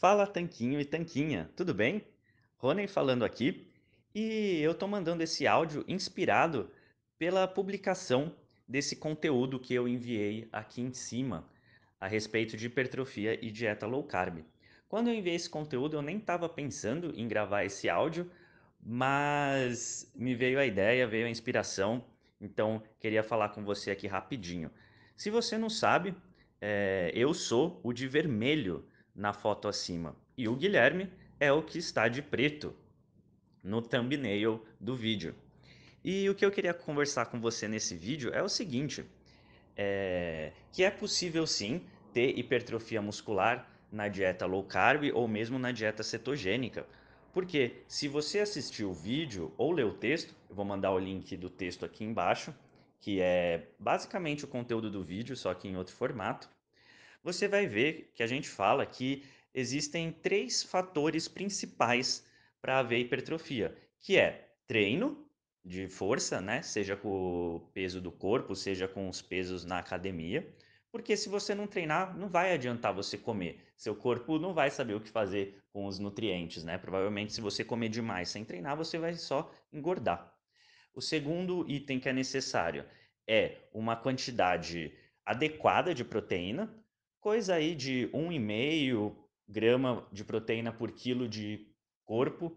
Fala Tanquinho e Tanquinha, tudo bem? Rony falando aqui e eu estou mandando esse áudio inspirado pela publicação desse conteúdo que eu enviei aqui em cima a respeito de hipertrofia e dieta low carb. Quando eu enviei esse conteúdo, eu nem estava pensando em gravar esse áudio, mas me veio a ideia, veio a inspiração, então queria falar com você aqui rapidinho. Se você não sabe, é, eu sou o de vermelho na foto acima. E o Guilherme é o que está de preto no thumbnail do vídeo. E o que eu queria conversar com você nesse vídeo é o seguinte: é, que é possível sim ter hipertrofia muscular na dieta low carb ou mesmo na dieta cetogênica. Porque se você assistiu o vídeo ou leu o texto, eu vou mandar o link do texto aqui embaixo, que é basicamente o conteúdo do vídeo, só que em outro formato você vai ver que a gente fala que existem três fatores principais para haver hipertrofia, que é treino de força, né? Seja com o peso do corpo, seja com os pesos na academia. Porque se você não treinar, não vai adiantar você comer. Seu corpo não vai saber o que fazer com os nutrientes, né? Provavelmente, se você comer demais sem treinar, você vai só engordar. O segundo item que é necessário é uma quantidade adequada de proteína coisa aí de 1,5 grama de proteína por quilo de corpo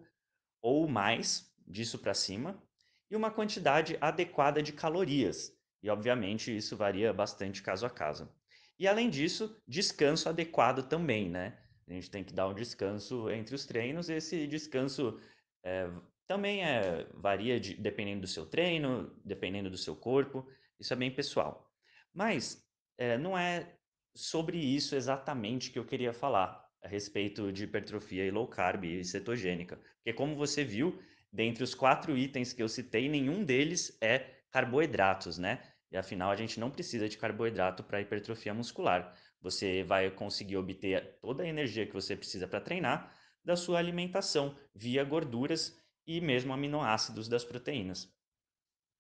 ou mais disso para cima e uma quantidade adequada de calorias. E obviamente isso varia bastante caso a caso. E além disso, descanso adequado também, né? A gente tem que dar um descanso entre os treinos. Esse descanso é, também é, varia de, dependendo do seu treino, dependendo do seu corpo. Isso é bem pessoal. Mas é, não é sobre isso exatamente que eu queria falar a respeito de hipertrofia e low carb e cetogênica. Porque como você viu, dentre os quatro itens que eu citei, nenhum deles é carboidratos, né? E afinal a gente não precisa de carboidrato para hipertrofia muscular. Você vai conseguir obter toda a energia que você precisa para treinar da sua alimentação via gorduras e mesmo aminoácidos das proteínas.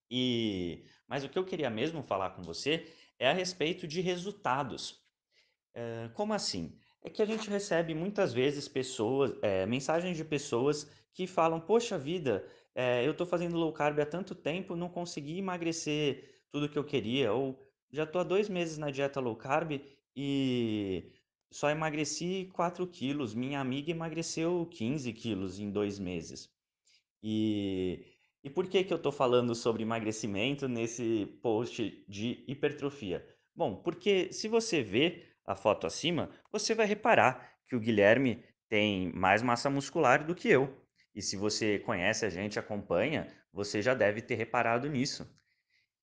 E mas o que eu queria mesmo falar com você é a respeito de resultados é, como assim? É que a gente recebe muitas vezes pessoas, é, mensagens de pessoas que falam: Poxa vida, é, eu estou fazendo low carb há tanto tempo, não consegui emagrecer tudo que eu queria, ou já estou há dois meses na dieta low carb e só emagreci 4 quilos, minha amiga emagreceu 15 quilos em dois meses. E, e por que, que eu estou falando sobre emagrecimento nesse post de hipertrofia? Bom, porque se você vê, a foto acima, você vai reparar que o Guilherme tem mais massa muscular do que eu. E se você conhece a gente, acompanha, você já deve ter reparado nisso.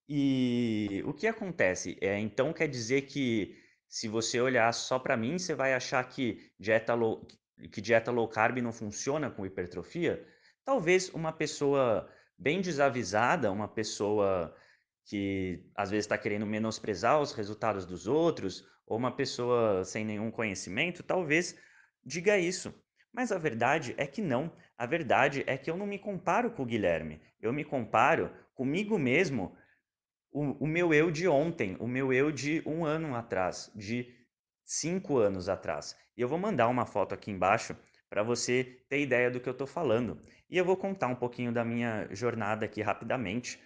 E o que acontece? É, então quer dizer que se você olhar só para mim, você vai achar que dieta, low, que dieta low carb não funciona com hipertrofia? Talvez uma pessoa bem desavisada, uma pessoa que às vezes está querendo menosprezar os resultados dos outros, ou uma pessoa sem nenhum conhecimento, talvez diga isso. Mas a verdade é que não. A verdade é que eu não me comparo com o Guilherme. Eu me comparo comigo mesmo, o, o meu eu de ontem, o meu eu de um ano atrás, de cinco anos atrás. E eu vou mandar uma foto aqui embaixo para você ter ideia do que eu estou falando. E eu vou contar um pouquinho da minha jornada aqui rapidamente.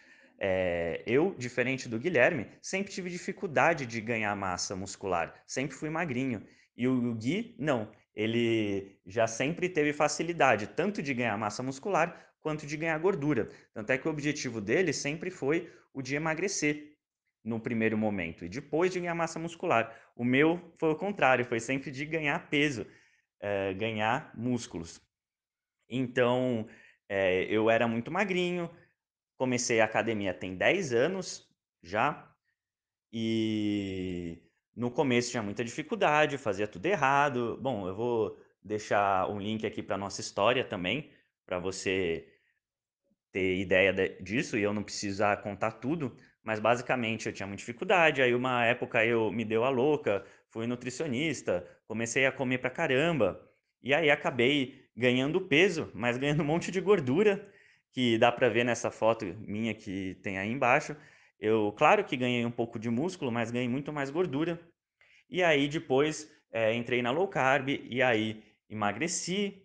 É, eu, diferente do Guilherme, sempre tive dificuldade de ganhar massa muscular, sempre fui magrinho. E o Gui, não. Ele já sempre teve facilidade, tanto de ganhar massa muscular quanto de ganhar gordura. Tanto é que o objetivo dele sempre foi o de emagrecer no primeiro momento e depois de ganhar massa muscular. O meu foi o contrário, foi sempre de ganhar peso, é, ganhar músculos. Então, é, eu era muito magrinho, comecei a academia tem 10 anos já, e no começo tinha muita dificuldade, fazia tudo errado. Bom, eu vou deixar um link aqui para nossa história também, para você ter ideia de, disso e eu não precisar contar tudo, mas basicamente eu tinha muita dificuldade. Aí uma época eu me deu a louca, fui nutricionista, comecei a comer pra caramba. E aí acabei ganhando peso, mas ganhando um monte de gordura que dá para ver nessa foto minha que tem aí embaixo. Eu, claro que ganhei um pouco de músculo, mas ganhei muito mais gordura. E aí depois é, entrei na low carb e aí emagreci,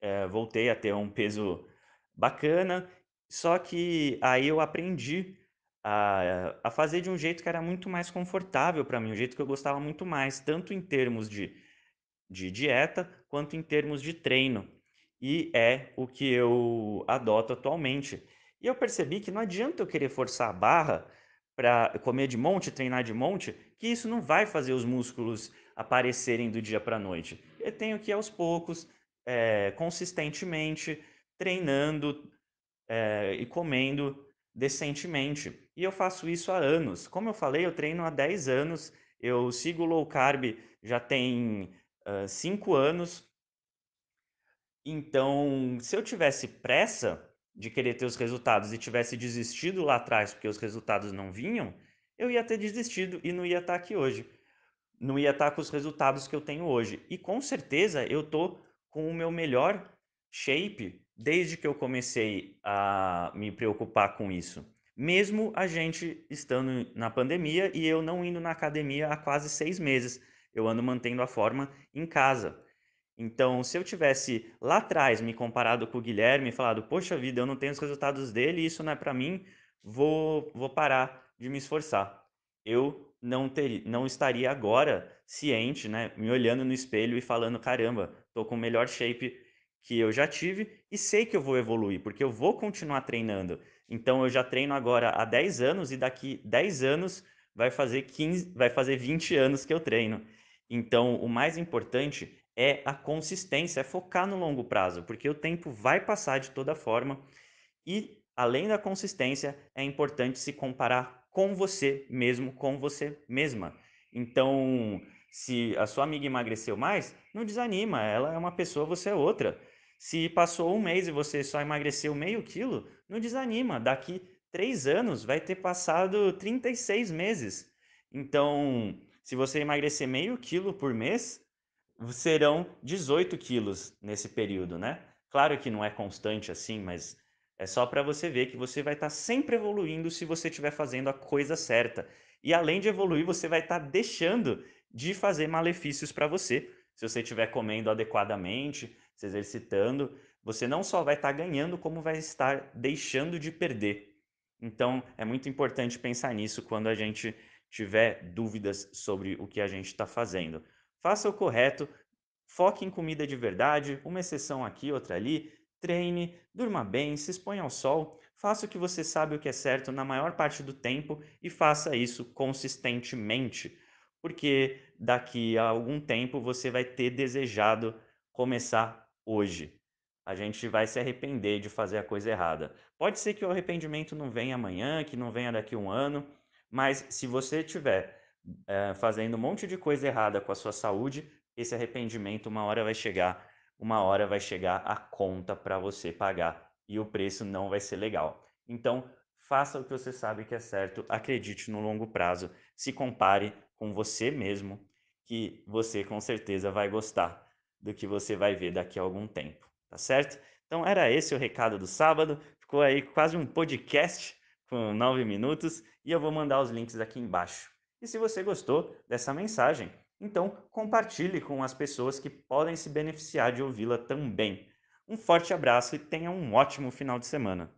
é, voltei a ter um peso bacana. Só que aí eu aprendi a, a fazer de um jeito que era muito mais confortável para mim, um jeito que eu gostava muito mais, tanto em termos de, de dieta quanto em termos de treino e é o que eu adoto atualmente. E eu percebi que não adianta eu querer forçar a barra para comer de monte, treinar de monte, que isso não vai fazer os músculos aparecerem do dia para a noite. Eu tenho que ir aos poucos, é, consistentemente, treinando é, e comendo decentemente. E eu faço isso há anos. Como eu falei, eu treino há 10 anos, eu sigo low carb já tem 5 uh, anos então, se eu tivesse pressa de querer ter os resultados e tivesse desistido lá atrás porque os resultados não vinham, eu ia ter desistido e não ia estar tá aqui hoje. Não ia estar tá com os resultados que eu tenho hoje. E com certeza eu tô com o meu melhor shape desde que eu comecei a me preocupar com isso. Mesmo a gente estando na pandemia e eu não indo na academia há quase seis meses, eu ando mantendo a forma em casa. Então, se eu tivesse lá atrás me comparado com o Guilherme e falado, poxa vida, eu não tenho os resultados dele, isso não é para mim, vou, vou parar de me esforçar. Eu não, ter, não estaria agora ciente, né, me olhando no espelho e falando, caramba, tô com o melhor shape que eu já tive e sei que eu vou evoluir, porque eu vou continuar treinando. Então eu já treino agora há 10 anos e daqui 10 anos vai fazer 15, vai fazer 20 anos que eu treino. Então o mais importante é a consistência, é focar no longo prazo, porque o tempo vai passar de toda forma e além da consistência, é importante se comparar com você mesmo, com você mesma. Então, se a sua amiga emagreceu mais, não desanima, ela é uma pessoa, você é outra. Se passou um mês e você só emagreceu meio quilo, não desanima, daqui três anos vai ter passado 36 meses. Então, se você emagrecer meio quilo por mês, serão 18 quilos nesse período, né? Claro que não é constante assim, mas é só para você ver que você vai estar tá sempre evoluindo se você estiver fazendo a coisa certa. E além de evoluir, você vai estar tá deixando de fazer malefícios para você. Se você estiver comendo adequadamente, se exercitando, você não só vai estar tá ganhando, como vai estar deixando de perder. Então, é muito importante pensar nisso quando a gente tiver dúvidas sobre o que a gente está fazendo faça o correto, foque em comida de verdade, uma exceção aqui, outra ali, treine, durma bem, se exponha ao sol, faça o que você sabe o que é certo na maior parte do tempo e faça isso consistentemente, porque daqui a algum tempo você vai ter desejado começar hoje. A gente vai se arrepender de fazer a coisa errada. Pode ser que o arrependimento não venha amanhã, que não venha daqui a um ano, mas se você tiver é, fazendo um monte de coisa errada com a sua saúde, esse arrependimento uma hora vai chegar, uma hora vai chegar a conta para você pagar e o preço não vai ser legal. Então, faça o que você sabe que é certo, acredite no longo prazo, se compare com você mesmo, que você com certeza vai gostar do que você vai ver daqui a algum tempo, tá certo? Então era esse o recado do sábado, ficou aí quase um podcast com nove minutos e eu vou mandar os links aqui embaixo. E se você gostou dessa mensagem, então compartilhe com as pessoas que podem se beneficiar de ouvi-la também. Um forte abraço e tenha um ótimo final de semana.